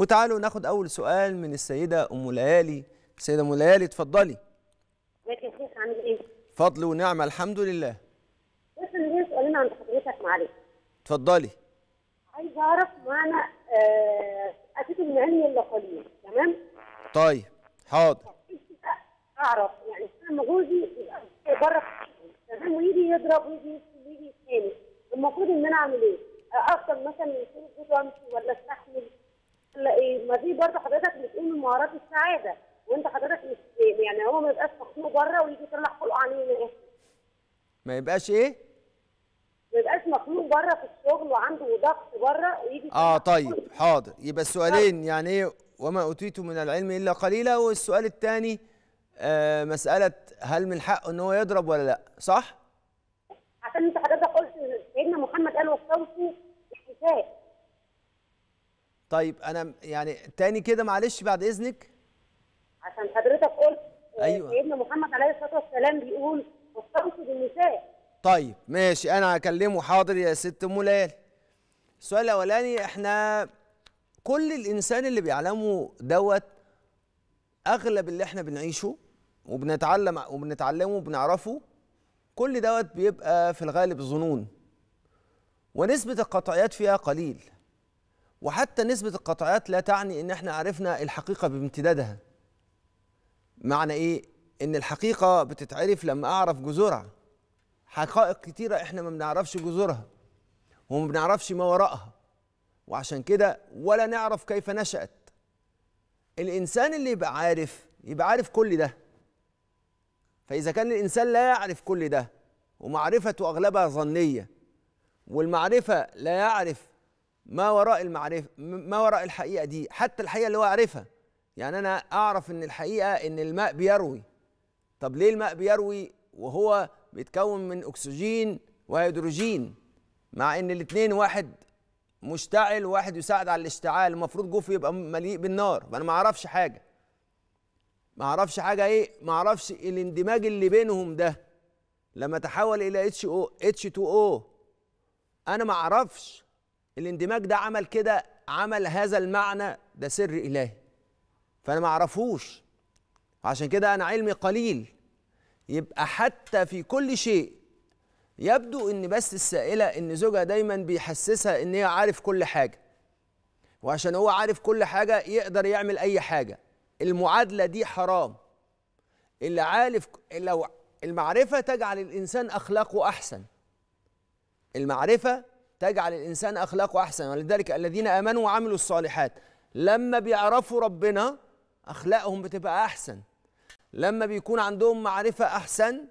وتعالوا ناخد اول سؤال من السيده ام ليالي السيده ام ليالي اتفضلي ازيك يا شيخ عامل ايه فضل ونعمه الحمد لله بس انا ليا سؤالين عند حضرتك معلش اتفضلي عايز اعرف معنى اتيت آه، من علمي الا قليل تمام طيب حاضر اعرف يعني لما جوزي يبقى بره تمام ويجي يضرب ويجي يجي ويجي يتخانق المفروض ان انا اعمل ايه؟ افضل مثلا من صوره جوزي وامشي ولا استحمل ايه ما في برضه حضرتك بتقول من مهارات السعاده وانت حضرتك مش يعني هو ما يبقاش مخنوق بره ويجي يطلع خلقه عنين ما يبقاش ايه؟ ما يبقاش مخنوق بره في الشغل وعنده ضغط بره ويجي اه طيب حاضر يبقى السؤالين يعني ايه وما اوتيت من العلم الا قليلا والسؤال الثاني آه مساله هل من حقه ان هو يضرب ولا لا صح؟ عشان انت حضرتك قلت سيدنا محمد قال وصوتي احتساب طيب انا يعني تاني كده معلش بعد اذنك عشان حضرتك قلت آه، أيوة. سيدنا محمد عليه الصلاه والسلام بيقول واستوصوا بالنساء طيب ماشي انا هكلمه حاضر يا ست مولال السؤال الاولاني احنا كل الانسان اللي بيعلمه دوت اغلب اللي احنا بنعيشه وبنتعلم وبنتعلمه وبنعرفه كل دوت بيبقى في الغالب ظنون ونسبة القطعيات فيها قليل وحتى نسبة القطعات لا تعني إن إحنا عرفنا الحقيقة بامتدادها معنى إيه؟ إن الحقيقة بتتعرف لما أعرف جذورها حقائق كتيرة إحنا ما بنعرفش جذورها وما بنعرفش ما وراءها وعشان كده ولا نعرف كيف نشأت الإنسان اللي يبقى عارف يبقى عارف كل ده فإذا كان الإنسان لا يعرف كل ده ومعرفته أغلبها ظنية والمعرفة لا يعرف ما وراء المعرفه ما وراء الحقيقه دي حتى الحقيقه اللي هو عارفها يعني انا اعرف ان الحقيقه ان الماء بيروي طب ليه الماء بيروي وهو بيتكون من اكسجين وهيدروجين مع ان الاثنين واحد مشتعل وواحد يساعد على الاشتعال المفروض جوف يبقى مليء بالنار فانا ما اعرفش حاجه ما اعرفش حاجه ايه ما اعرفش الاندماج اللي بينهم ده لما تحول الى اتش او اتش 2 او انا ما اعرفش الاندماج ده عمل كده عمل هذا المعنى ده سر إلهي فأنا ما أعرفوش عشان كده أنا علمي قليل يبقى حتى في كل شيء يبدو ان بس السائله ان زوجها دايما بيحسسها ان هي عارف كل حاجه وعشان هو عارف كل حاجه يقدر يعمل اي حاجه المعادله دي حرام اللي عارف لو المعرفه تجعل الانسان اخلاقه احسن المعرفه تجعل الإنسان أخلاقه أحسن ولذلك الذين آمنوا وعملوا الصالحات لما بيعرفوا ربنا أخلاقهم بتبقى أحسن لما بيكون عندهم معرفة أحسن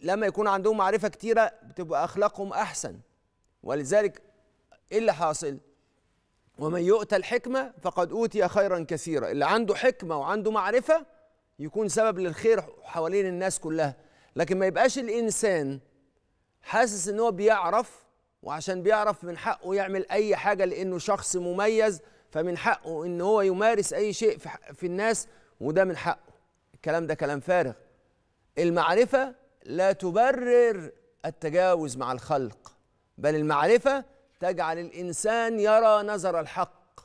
لما يكون عندهم معرفة كتيرة بتبقى أخلاقهم أحسن ولذلك إيه اللي حاصل؟ ومن يؤتى الحكمة فقد أوتي خيرا كثيرا اللي عنده حكمة وعنده معرفة يكون سبب للخير حوالين الناس كلها لكن ما يبقاش الإنسان حاسس إن هو بيعرف وعشان بيعرف من حقه يعمل اي حاجه لانه شخص مميز فمن حقه ان هو يمارس اي شيء في, الناس وده من حقه الكلام ده كلام فارغ المعرفه لا تبرر التجاوز مع الخلق بل المعرفه تجعل الانسان يرى نظر الحق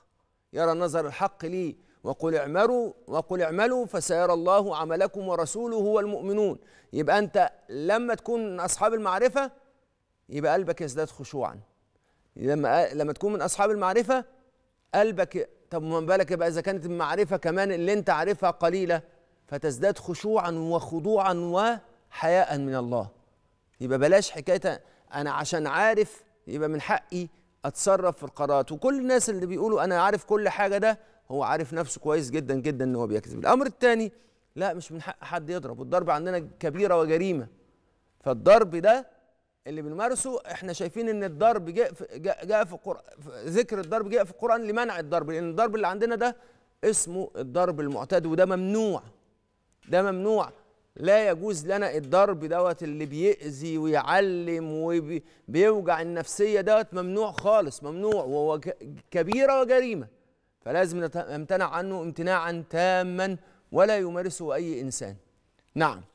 يرى نظر الحق ليه وقل اعملوا وقل اعملوا فسيرى الله عملكم ورسوله والمؤمنون يبقى انت لما تكون من اصحاب المعرفه يبقى قلبك يزداد خشوعا لما لما تكون من اصحاب المعرفه قلبك طب ما بالك يبقى اذا كانت المعرفه كمان اللي انت عارفها قليله فتزداد خشوعا وخضوعا وحياء من الله يبقى بلاش حكايه انا عشان عارف يبقى من حقي اتصرف في القرارات وكل الناس اللي بيقولوا انا عارف كل حاجه ده هو عارف نفسه كويس جدا جدا ان هو بيكذب الامر الثاني لا مش من حق حد يضرب والضرب عندنا كبيره وجريمه فالضرب ده اللي بنمارسه احنا شايفين ان الضرب جاء في جاء في القرآن ذكر الضرب جاء في القرآن لمنع الضرب لأن الضرب اللي عندنا ده اسمه الضرب المعتاد وده ممنوع ده ممنوع لا يجوز لنا الضرب دوت اللي بيأذي ويعلم وبيوجع النفسية دوت ممنوع خالص ممنوع وهو كبيرة وجريمة فلازم نمتنع عنه امتناعا تاما ولا يمارسه أي إنسان نعم